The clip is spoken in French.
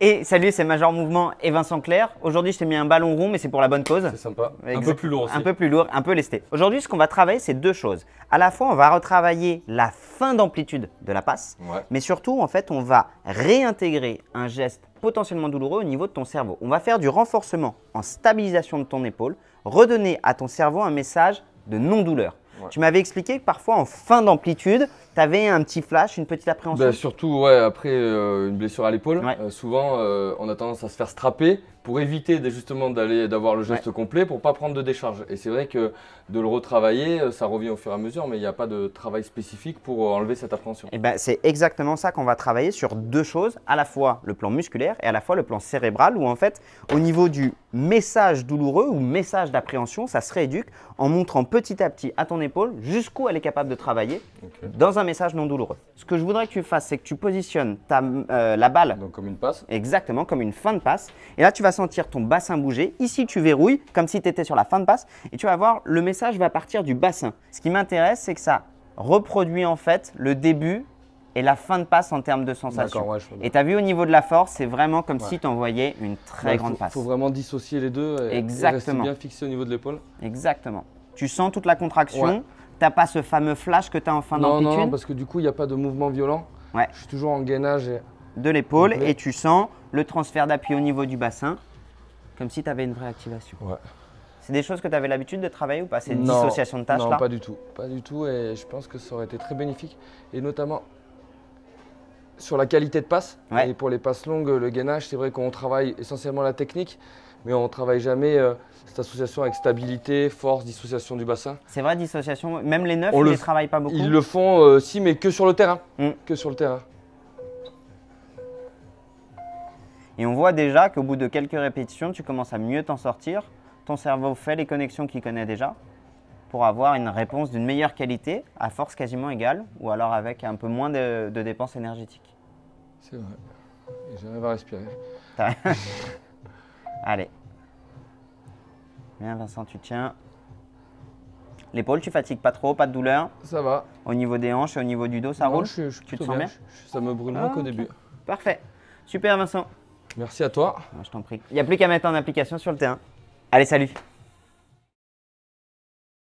Et salut, c'est Major Mouvement et Vincent Claire. Aujourd'hui, je t'ai mis un ballon rond, mais c'est pour la bonne cause. C'est sympa. Un peu plus lourd aussi. Un peu plus lourd, un peu lesté. Aujourd'hui, ce qu'on va travailler, c'est deux choses. À la fois, on va retravailler la fin d'amplitude de la passe, mais surtout, en fait, on va réintégrer un geste potentiellement douloureux au niveau de ton cerveau. On va faire du renforcement en stabilisation de ton épaule, redonner à ton cerveau un message de non-douleur. Tu m'avais expliqué que parfois, en fin d'amplitude, tu avais un petit flash, une petite bah, appréhension Surtout, ouais, après euh, une blessure à l'épaule, euh, souvent euh, on a tendance à se faire strapper pour éviter justement d'aller d'avoir le geste complet pour pas prendre de décharge. Et c'est vrai que de le retravailler, ça revient au fur et à mesure, mais il n'y a pas de travail spécifique pour enlever cette appréhension. Et eh ben, c'est exactement ça qu'on va travailler sur deux choses, à la fois le plan musculaire et à la fois le plan cérébral, où en fait, au niveau du message douloureux ou message d'appréhension, ça se rééduque en montrant petit à petit à ton épaule jusqu'où elle est capable de travailler dans un message non douloureux. Ce que je voudrais que tu fasses, c'est que tu positionnes euh, la balle. comme une passe Exactement, comme une fin de passe. Et là, tu vas sentir ton bassin bouger. Ici, tu verrouilles, comme si tu étais sur la fin de passe. Et tu vas voir, le message va partir du bassin. Ce qui m'intéresse, c'est que ça reproduit en fait le début et la fin de passe en termes de sensation. et tu as vu au niveau de la force, c'est vraiment comme si tu envoyais une très grande passe. Il faut vraiment dissocier les deux Exactement. rester bien fixé au niveau de l'épaule. Exactement. Tu sens toute la contraction, T'as pas ce fameux flash que tu as en fin non, non, non, parce que du coup, il n'y a pas de mouvement violent. Je suis toujours en gainage. De l'épaule et tu sens le transfert d'appui au niveau du bassin, comme si tu avais une vraie activation. C'est des choses que tu avais l'habitude de travailler ou pas C'est une dissociation de tâches non, là Non, pas du tout. Pas du tout et je pense que ça aurait été très bénéfique. Et notamment sur la qualité de passe. Et pour les passes longues, le gainage, c'est vrai qu'on travaille essentiellement la technique mais on ne travaille jamais euh, cette association avec stabilité, force, dissociation du bassin. C'est vrai, dissociation, même les neufs, ils ne travaillent pas beaucoup. Ils le font, euh, si, mais que sur le terrain. Mm. Que sur le terrain. Et on voit déjà qu'au bout de quelques répétitions, tu commences à mieux t'en sortir. Ton cerveau fait les connexions qu'il connaît déjà pour avoir une réponse d'une meilleure qualité, à force quasiment égale, ou alors avec un peu moins de, dépenses énergétiques. C'est vrai. j'arrive à respirer. Allez. Bien, Vincent, tu tiens. L'épaule, tu fatigues pas trop, pas de douleur Ça va. Au niveau des hanches et au niveau du dos, ça roule Tu te sens bien, Ça me brûle moins ah, qu'au début. Parfait. Super, Vincent. Merci à toi. Ah, je t'en prie. Il n'y a plus qu'à mettre en application sur le terrain. Allez, salut